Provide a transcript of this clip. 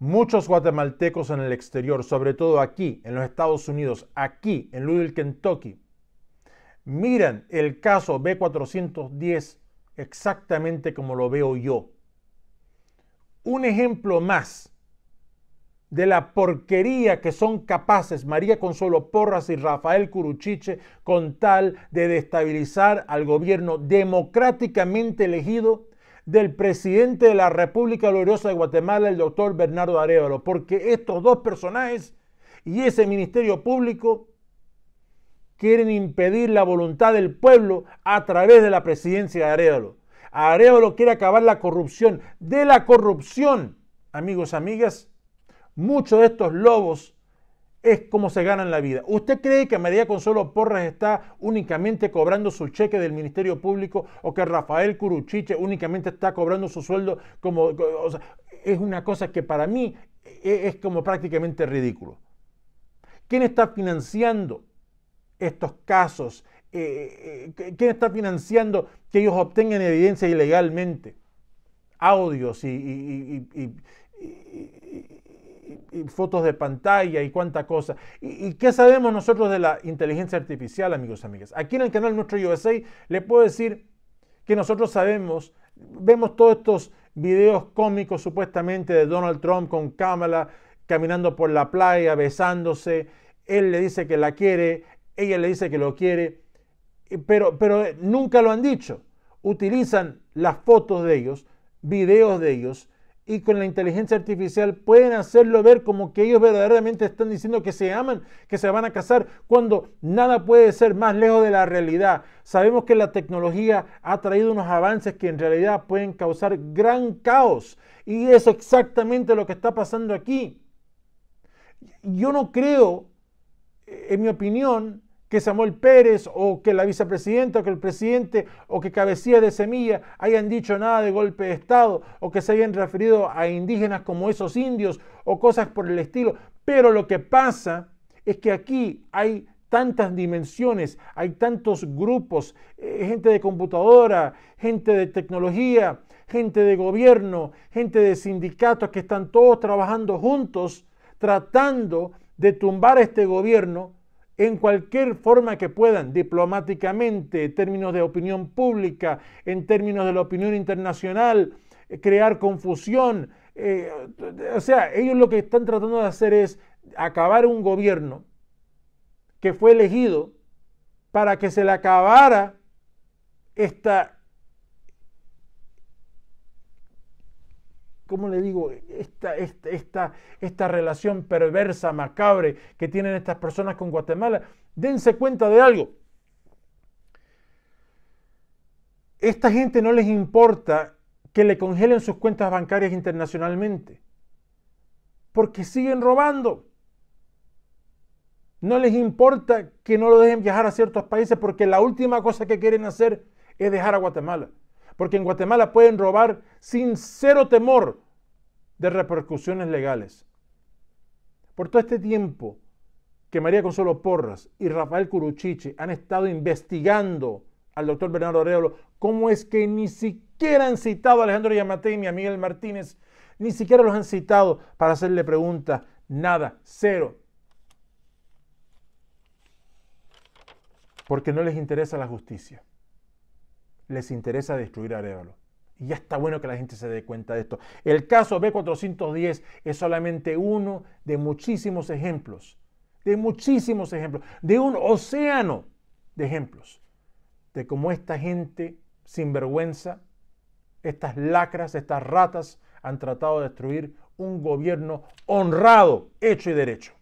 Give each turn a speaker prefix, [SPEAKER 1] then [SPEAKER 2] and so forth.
[SPEAKER 1] Muchos guatemaltecos en el exterior, sobre todo aquí, en los Estados Unidos, aquí, en Louisville, Kentucky, miran el caso B410 exactamente como lo veo yo. Un ejemplo más de la porquería que son capaces María Consuelo Porras y Rafael Curuchiche con tal de destabilizar al gobierno democráticamente elegido del presidente de la República Gloriosa de Guatemala, el doctor Bernardo Arevalo, porque estos dos personajes y ese Ministerio Público quieren impedir la voluntad del pueblo a través de la presidencia de Arevalo. Arevalo quiere acabar la corrupción. De la corrupción, amigos, amigas, muchos de estos lobos es como se ganan la vida. ¿Usted cree que María Consuelo Porras está únicamente cobrando su cheque del Ministerio Público o que Rafael Curuchiche únicamente está cobrando su sueldo como... es una cosa que para mí e, es como prácticamente ridículo. ¿Quién está financiando estos casos? Eh, eh, eh, ¿Quién está financiando que ellos obtengan evidencia ilegalmente? Audios y, fotos de pantalla y cuánta cosa. ¿Y, qué sabemos nosotros de la inteligencia artificial, amigos y amigas? Aquí en el canal Nuestro USA le puedo decir que nosotros sabemos, vemos todos estos videos cómicos supuestamente de Donald Trump con Kamala caminando por la playa, besándose, él le dice que la quiere, ella le dice que lo quiere, pero, pero nunca lo han dicho. Utilizan las fotos de ellos, videos de ellos, y con la inteligencia artificial pueden hacerlo ver como que ellos verdaderamente están diciendo que se aman, que se van a casar, cuando nada puede ser más lejos de la realidad. Sabemos que la tecnología ha traído unos avances que en realidad pueden causar gran caos y es exactamente lo que está pasando aquí. Yo no creo, en mi opinión, que Samuel Pérez o que la vicepresidenta o que el presidente o que cabecilla de semilla hayan dicho nada de golpe de Estado o que se hayan referido a indígenas como esos indios o cosas por el estilo. Pero lo que pasa es que aquí hay tantas dimensiones, hay tantos grupos, eh, gente de computadora, gente de tecnología, gente de gobierno, gente de sindicatos que están todos trabajando juntos tratando de tumbar este gobierno en cualquier forma que puedan, diplomáticamente, en términos de opinión pública, en términos de la opinión internacional, eh, crear confusión. Eh, o sea, ellos lo que están tratando de hacer es acabar un gobierno que fue elegido para que se le acabara esta ¿cómo le digo? Esta, esta relación perversa, macabre que tienen estas personas con Guatemala. Dense cuenta de algo. Esta gente no les importa que le congelen sus cuentas bancarias internacionalmente, porque siguen robando. No les importa que no lo dejen viajar a ciertos países, porque la última cosa que quieren hacer es dejar a Guatemala porque en Guatemala pueden robar sin cero temor de repercusiones legales. Por todo este tiempo que María Consuelo Porras y Rafael Curuchiche han estado investigando al doctor Bernardo Arevalo, cómo es que ni siquiera han citado a Alejandro Yamate ni a Miguel Martínez, ni siquiera los han citado para hacerle preguntas, nada, cero. Porque no les interesa la justicia les interesa destruir a Arevalo. Y ya está bueno que la gente se dé cuenta de esto. El caso B410 es solamente uno de muchísimos ejemplos, de muchísimos ejemplos, de un océano de ejemplos, de cómo esta gente sin vergüenza, estas lacras, estas ratas han tratado de destruir un gobierno honrado, hecho y derecho.